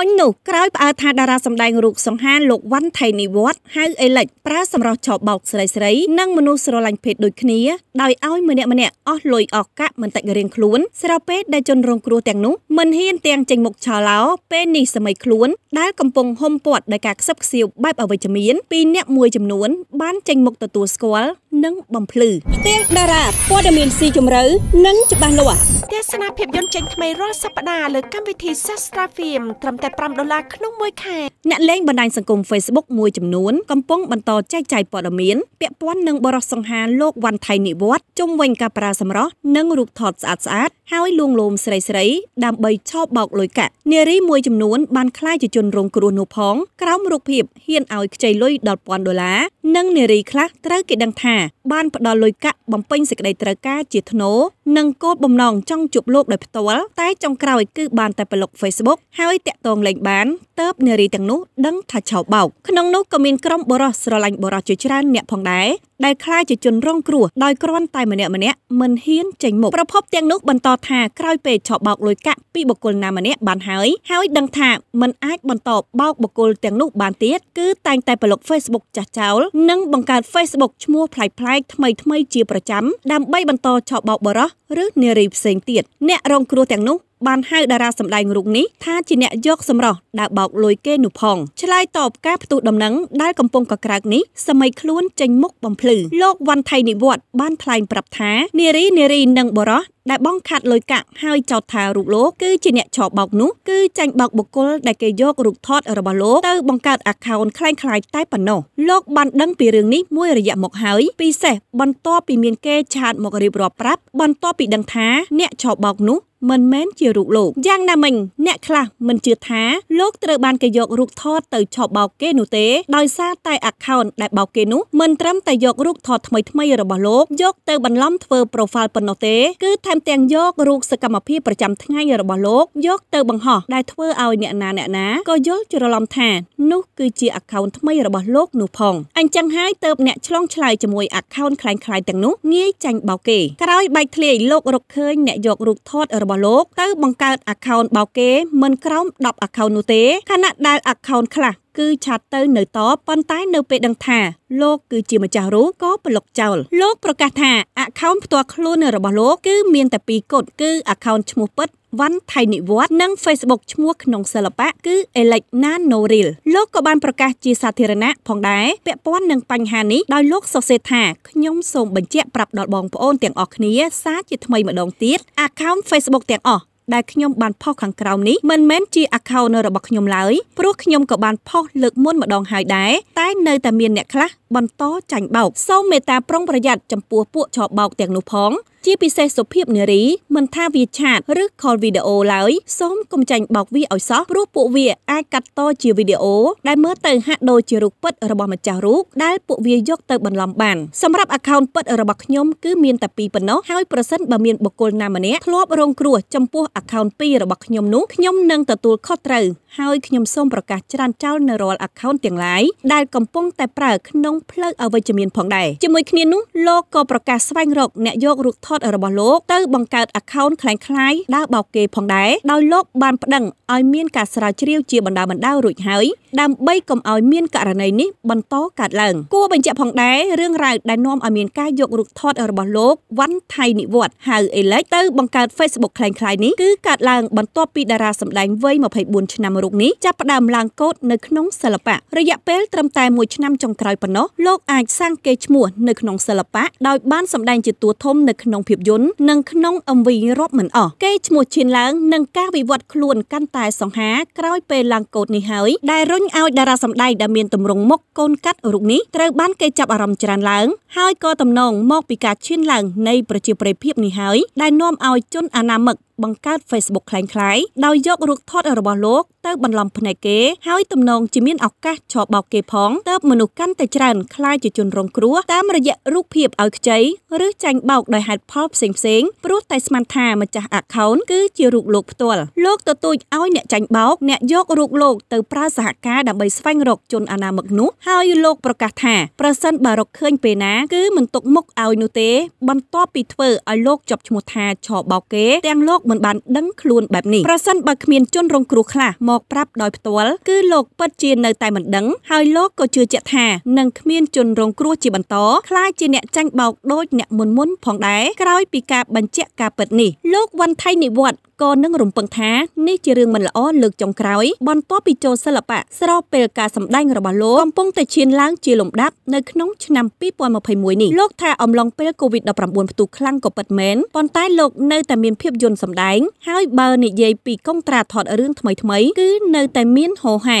អញនោះក្រោយផ្អើថាតារាសម្ដែងរូបសង្ហាលោកវ៉ាន់ថៃនីវត្តហៅអេលិចប្រើសម្រស់ចោបបោកស្រីស្រី និងមនុស្សស្រឡាញ់ភេទដូចគ្នាដោយឲ្យម្នាក់ម្នាក់អស់លុយអស់កាក់មិនតិចរៀងខ្លួនស្របពេលដែលជនរងគ្រោះទាំងនោះមិនហ៊ានទាំងចេញមុខឆោឡោពេលនេះសម័យខ្លួន ដែលកំពុងហុំព័ទ្ធដោយការខ្សឹបខ្សៀវបែបអវិជ្ជមានពីអ្នកមួយចំនួន បានចេញមុខទទួលស្គាល់និងបំភ្លឺផ្ទះតារាព័ត៌មានស៊ីជម្រៅនិងច្បាស់លាស់ទស្សនាភាពយន្តចេញថ្មីរាល់សប្តាហ៍លើកម្មវិធី Sastra Film ត្រឹមតែតែ5ដុល្លារក្នុងមួយខែអ្នកលេងបណ្ដាញសង្គម Facebook មួយចំនួនកំពុង បន្តចែកចាយព័ត៌មាន ពាក់ព័ន្ធនឹងបរិសុសង្ហាលោកវ៉ាន់ថៃនិវត្តជុំវិញការប្រាស្រ័យសម្រោះនិងរូបថតស្អាតស្អាតហើយលួងលោមស្រីស្រីដើម្បីឆោបបោកលុយកាក់នារីមួយចំនួនបានក្លាយជាជនរងគ្រោះនោះផងក្រោមរូបភាពហ៊ានឲ្យខ្ចីលុយដល់ពាន់ដុល្លារនិងនារីខ្លះត្រូវគេដឹងថាបានផ្ដល់លុយកាក់បំពេញសេចក្តីត្រូវការជាធ្នូនិងគោលបំណងចង់ជួបលោកដោយផ្ទាល់តែចុងក្រោយគឺបានតែប្លុក Facebook ហើយតាក់ទងលែងបានទៅបនារីទាំងនោះដឹងថាឆោបបោកក្នុងនោះក៏មានក្រុមបរោះស្រឡាញ់បរោះជាច្រើនអ្នកផងដែរដែលខ្លាចជាជនរងគ្រោះដោយគ្រាន់តែម្នាក់ម្នាក់មិនហ៊ានចេញមុខប្រភពទាំងនោះបន្តថាក្រោយពេលឆបោកលុយកាក់ពីបុគ្គលណាម្នាក់បានហើយហើយដឹងថាមិនអាចបន្តបោកបុគ្គលទាំងនោះបានទៀតគឺតែងតែប្លុក Facebook ចាស់ចោលនិងបង្កើត Facebook ឈ្មោះប្លែកប្លែកថ្មីថ្មីជាប្រចាំដើម្បីបន្តឆបោកបរោះឬនារីផ្សេងទៀតអ្នករងគ្រោះទាំងនោះបានហៅតារាសម្ដែងរូបនេះថាជាអ្នកយកសម្រស់ដើរបោកលុយគេនោះផងឆ្លើយតបការផ្ទុះដំណឹងដែលកំពុងកក្រើកនេះសម័យខ្លួន ចេញមុខបំភ្លឺលោកវ៉ាន់ថៃនិវត្តបានថ្លែងប្រាប់ថានារីនារីនិងបរោះដែលបងខាត់លុយកាក់ហើយចោទថារូបលោកគឺជាអ្នកឆបោកនោះគឺចាញ់បោកបុគ្គលដែលគេយករូបថតរបស់លោកទៅបង្កើត account คล้ายៗតែប៉ុណ្ណោះលោកបានដឹងពីរឿងនេះមួយរយៈមកហើយពិសេសបន្ទាប់ពីមានគេឆាត មករៀបរាប់ប្រាប់ បន្ទាប់ពីដឹងថាអ្នកឆបោកនោះមិនមែនជារូបលោកយ៉ាងណាមិញអ្នកខ្លះមិនជឿថាលោកត្រូវបានគេយករូបថតទៅឆបោកគេនោះទេដោយសារតែ account ដែលបោកគេនោះមិនត្រឹមតែយករូបថតថ្មីថ្មីរបស់លោកយកទៅបន្លំធ្វើ profile ប៉ុណ្ណោះទេគឺថែមទាំងយករូបសកម្មភាពប្រចាំថ្ងៃរបស់លោកយកទៅបង្ហោះដែលធ្វើឲ្យអ្នកណាអ្នកណាក៏យល់ច្រឡំថានោះគឺជា account ថ្មីរបស់លោកនោះផងអញ្ចឹងហើយទៅអ្នកឆ្លងឆ្លើយជាមួយ account คล้ายៗទាំងនោះងាយចាញ់បោកគេក្រោយបែកធ្លាយលោករកឃើញអ្នកយករូបថតរបស់របស់លោកទៅបង្កើត account បោកគេ មិនក្រោម10 account នោះទេខណៈដែល account ខ្លះគឺ ឆាត់ទៅនៅ តប៉ុន្តែ នៅពេលដឹងថាលោកគឺជាម្ចាស់រូបក៏ប្លុកចោលលោកប្រកាសថា account ផ្ទាល់ខ្លួនរបស់លោកគឺមានតែពីរគត់គឺ account ឈ្មោះពិតវណ្ណថៃនិវត្តនិង Facebook ឈ្មោះក្នុងសិល្បៈគឺ Elect Nanoril លោកក៏បានប្រកាសជាសាធារណៈផងដែរពាក់ព័ន្ធនឹងបញ្ហានេះដោយលោកសរសេរថាខ្ញុំសូមបញ្ជាក់ប្រាប់ដល់បងប្អូនទាំងអស់គ្នាសារជាថ្មីម្ដងទៀត account Facebook ទាំងអស់ដែលខ្ញុំបានផុសខាងក្រោមនេះមិនមែនជា account នៅរបស់ខ្ញុំឡើយព្រោះខ្ញុំក៏បានផុសលើកមុនម្ដងហើយដែរតែនៅតែមានអ្នកខ្លះបន្តចាញ់បោកសូមមេត្តាប្រុងប្រយ័ត្នចំពោះពួកឆបោកទាំងនោះផង ជាពិសេសសុភាពនារីមិនថាវាឆាតឬ call video ឡើយ សូមកុំចាញ់បោកវាឲ្យសោះព្រោះពួកវាអាចកាត់តជាវីដេអូដែលមើលទៅហាក់ដូចជារូបពិត របស់ម្ចាស់រូបដែលពួកវាយក ទៅ បន្លំបានសម្រាប់ account ពិតរបស់ខ្ញុំគឺមានតែពីរប៉ុណ្ណោះហើយប្រសិនបើមានបុគ្គលណាម្នាក់ធ្លាប់រងគ្រោះចំពោះ account 2របស់ខ្ញុំនោះខ្ញុំនឹងទទួលខុសត្រូវហើយខ្ញុំសូមប្រកាសច្រានចោលនៅរាល់ account ទាំងឡាយដែលកំពុងតែប្រើក្នុងផ្លូវអវិជ្ជមានផងដែរជាមួយគ្នានោះលោកក៏ប្រកាសស្វែងរកអ្នកយករូបថតរបស់លោកទៅបង្កើត account คล้ายៗដើរបោកគេផងដែរដោយលោកបានប្តឹងឲ្យមានការស្រាវជ្រាវជាបណ្ដាបណ្ដារួចហើយដើម្បីកុំឲ្យមានករណីនេះបន្តកើតឡើងគួរបញ្ជាក់ផងដែររឿងរ៉ាវដែលនាំឲ្យមានការយករូបថត របស់លោកវ៉ាន់ថៃនិវត្តហៅអេលិចទៅ បង្កើត Facebook คล้ายៗនេះគឺកើតឡើងបន្ទាប់ពីតារាសម្ដែងវ័យ24ឆ្នាំររូបនេះចាប់ផ្ដើមឡើងកូដនៅក្នុងសិល្បៈរយៈពេលត្រឹមតែ1ឆ្នាំចុងក្រោយប៉ុណ្ណោះលោកអាចសាងកេរ្តិ៍ឈ្មោះនៅក្នុងសិល្បៈដោយបានសម្ដែងជាតួធំនៅក្នុងភាពយន្តនិងក្នុង MV រាប់មិនអស់កេរ្តិ៍ឈ្មោះឈានឡើងនិងការវិវត្តខ្លួនកាន់តែសង្ហាក្រោយពេលឡើងកូដនេះហើយដែលរុញឲ្យតារាសម្ដែងដែលមានទម្រង់មុខកូនកាត់រូបនេះត្រូវបានគេចាប់អារម្មណ៍ច្រើនឡើង ហើយក៏តំណងមកពីការឈានឡើងនៃប្រជាប្រិយភាពនេះហើយដែលនាំឲ្យជនអនាមិកបង្កើត Facebook คล้ายៗដោយយករូបថតរបស់លោកទៅបន្លំភ្នែកគេហើយទំនងជាមានឱកាសជាប់បោកគេផងតើបមនុស្សកាន់តែច្រើនខ្លាចជាជនរងគ្រោះតាមរយៈរូបភាពឲ្យខ្ចីឬចាញ់បោកដោយហេតុផលផ្សេងៗព្រោះតែស្មានថាម្ចាស់ account គឺជារូបលោកផ្ទាល់លោកទទូចឲ្យអ្នកចាញ់បោកអ្នកយករូបលោកទៅប្រើសហការដើម្បីស្វែងរកជនអនាមិកនោះហើយលោកប្រកាសថាប្រសិនបើរកឃើញពេលណា គឺមិនទុកមុខឲ្យនោះទេ បន្ទាប់ពីធ្វើឲ្យលោកជាប់ឈ្មោះថាឆោបោកគេទាំងលោកមិនបានដឹងខ្លួនបែបនេះប្រសិនបើគ្មានជនរងគ្រោះខ្លះមកប្រាប់ដោយផ្ទាល់គឺលោកពិតជានៅតែមិនដឹងហើយលោកក៏ជឿជាក់ថានឹងគ្មានជនរងគ្រោះជាបន្តคล้ายជាអ្នកចាញ់បោកដោយអ្នកមុនមុនផងដែរក្រោយពីការបញ្ជាក់ការពិតនេះលោកវ៉ាន់ថៃនិវត្តករនឹងរំពឹងថានេះជារឿងមិនល្អលើកចុងក្រោយបន្ទាប់ពីចូលសិល្បៈស្របពេលការសម្ដែងរបស់លោកកំពុងតែឈានឡើងជាលំដាប់នៅក្នុងឆ្នាំ2021នេះលោកថាអំឡុងពេល COVID-19 ផ្ទុះខ្លាំងក៏ពិតមែនប៉ុន្តែលោកនៅតែមានភាពយន្តសម្ដែងហើយបើនិយាយពីកុងត្រាថតរឿងថ្មីៗគឺនៅតែមានហោហែ